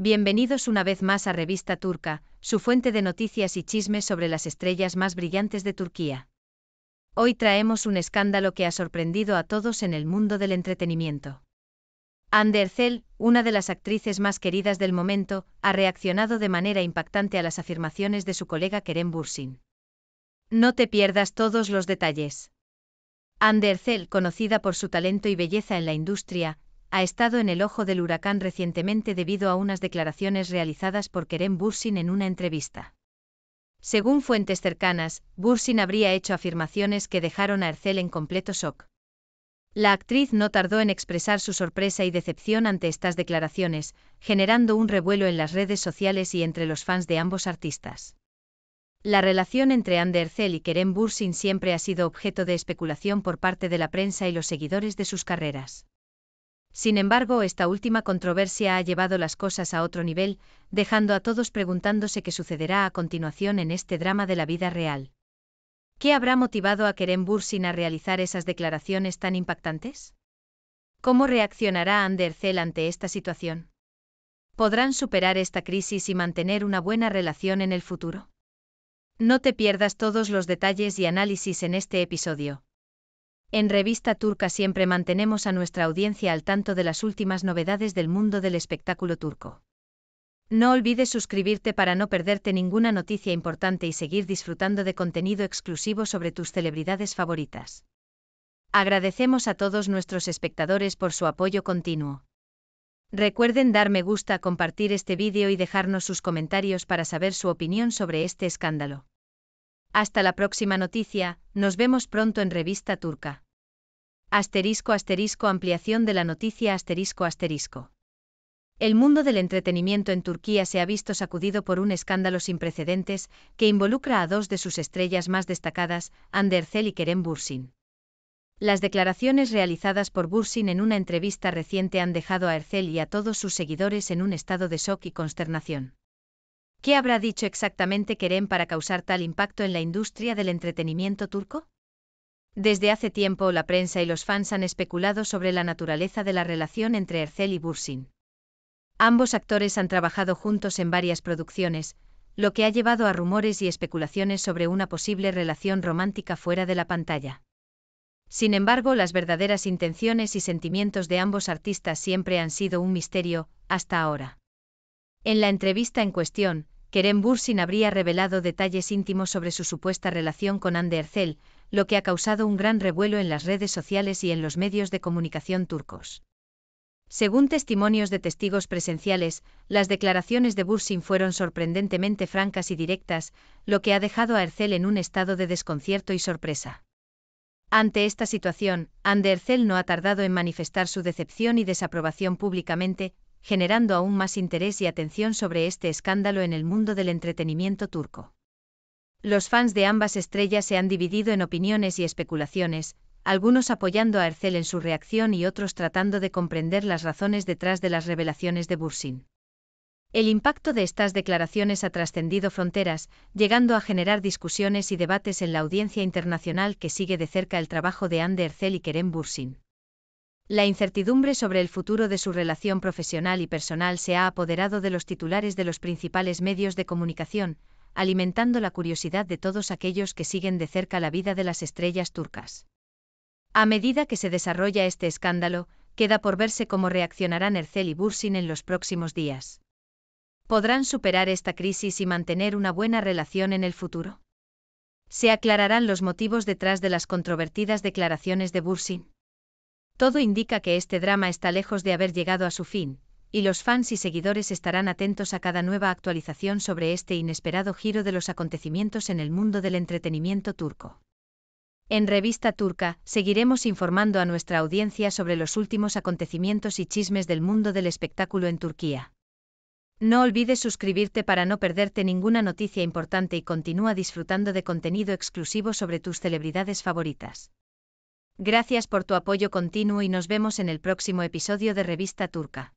Bienvenidos una vez más a Revista Turca, su fuente de noticias y chismes sobre las estrellas más brillantes de Turquía. Hoy traemos un escándalo que ha sorprendido a todos en el mundo del entretenimiento. Ander una de las actrices más queridas del momento, ha reaccionado de manera impactante a las afirmaciones de su colega Kerem Bursin. No te pierdas todos los detalles. Ander conocida por su talento y belleza en la industria, ha estado en el ojo del huracán recientemente debido a unas declaraciones realizadas por Kerem Bursin en una entrevista. Según fuentes cercanas, Bursin habría hecho afirmaciones que dejaron a Ercel en completo shock. La actriz no tardó en expresar su sorpresa y decepción ante estas declaraciones, generando un revuelo en las redes sociales y entre los fans de ambos artistas. La relación entre Ander Ercel y Kerem Bursin siempre ha sido objeto de especulación por parte de la prensa y los seguidores de sus carreras. Sin embargo, esta última controversia ha llevado las cosas a otro nivel, dejando a todos preguntándose qué sucederá a continuación en este drama de la vida real. ¿Qué habrá motivado a Kerem Bursin a realizar esas declaraciones tan impactantes? ¿Cómo reaccionará Andercel ante esta situación? ¿Podrán superar esta crisis y mantener una buena relación en el futuro? No te pierdas todos los detalles y análisis en este episodio. En Revista Turca siempre mantenemos a nuestra audiencia al tanto de las últimas novedades del mundo del espectáculo turco. No olvides suscribirte para no perderte ninguna noticia importante y seguir disfrutando de contenido exclusivo sobre tus celebridades favoritas. Agradecemos a todos nuestros espectadores por su apoyo continuo. Recuerden dar me gusta, compartir este vídeo y dejarnos sus comentarios para saber su opinión sobre este escándalo. Hasta la próxima noticia, nos vemos pronto en Revista Turca. Asterisco asterisco ampliación de la noticia asterisco asterisco. El mundo del entretenimiento en Turquía se ha visto sacudido por un escándalo sin precedentes que involucra a dos de sus estrellas más destacadas, Anderzel y Kerem Bursin. Las declaraciones realizadas por Bursin en una entrevista reciente han dejado a Ercel y a todos sus seguidores en un estado de shock y consternación. ¿Qué habrá dicho exactamente Kerem para causar tal impacto en la industria del entretenimiento turco? Desde hace tiempo la prensa y los fans han especulado sobre la naturaleza de la relación entre Ercel y Bursin. Ambos actores han trabajado juntos en varias producciones, lo que ha llevado a rumores y especulaciones sobre una posible relación romántica fuera de la pantalla. Sin embargo, las verdaderas intenciones y sentimientos de ambos artistas siempre han sido un misterio, hasta ahora. En la entrevista en cuestión, Kerem Bursin habría revelado detalles íntimos sobre su supuesta relación con Ander lo que ha causado un gran revuelo en las redes sociales y en los medios de comunicación turcos. Según testimonios de testigos presenciales, las declaraciones de Bursin fueron sorprendentemente francas y directas, lo que ha dejado a Ercel en un estado de desconcierto y sorpresa. Ante esta situación, Ander no ha tardado en manifestar su decepción y desaprobación públicamente, generando aún más interés y atención sobre este escándalo en el mundo del entretenimiento turco. Los fans de ambas estrellas se han dividido en opiniones y especulaciones, algunos apoyando a Ercel en su reacción y otros tratando de comprender las razones detrás de las revelaciones de Bursin. El impacto de estas declaraciones ha trascendido fronteras, llegando a generar discusiones y debates en la audiencia internacional que sigue de cerca el trabajo de Ander Ercel y Kerem Bursin. La incertidumbre sobre el futuro de su relación profesional y personal se ha apoderado de los titulares de los principales medios de comunicación, alimentando la curiosidad de todos aquellos que siguen de cerca la vida de las estrellas turcas. A medida que se desarrolla este escándalo, queda por verse cómo reaccionarán Ercel y Bursin en los próximos días. ¿Podrán superar esta crisis y mantener una buena relación en el futuro? Se aclararán los motivos detrás de las controvertidas declaraciones de Bursin. Todo indica que este drama está lejos de haber llegado a su fin, y los fans y seguidores estarán atentos a cada nueva actualización sobre este inesperado giro de los acontecimientos en el mundo del entretenimiento turco. En Revista Turca, seguiremos informando a nuestra audiencia sobre los últimos acontecimientos y chismes del mundo del espectáculo en Turquía. No olvides suscribirte para no perderte ninguna noticia importante y continúa disfrutando de contenido exclusivo sobre tus celebridades favoritas. Gracias por tu apoyo continuo y nos vemos en el próximo episodio de Revista Turca.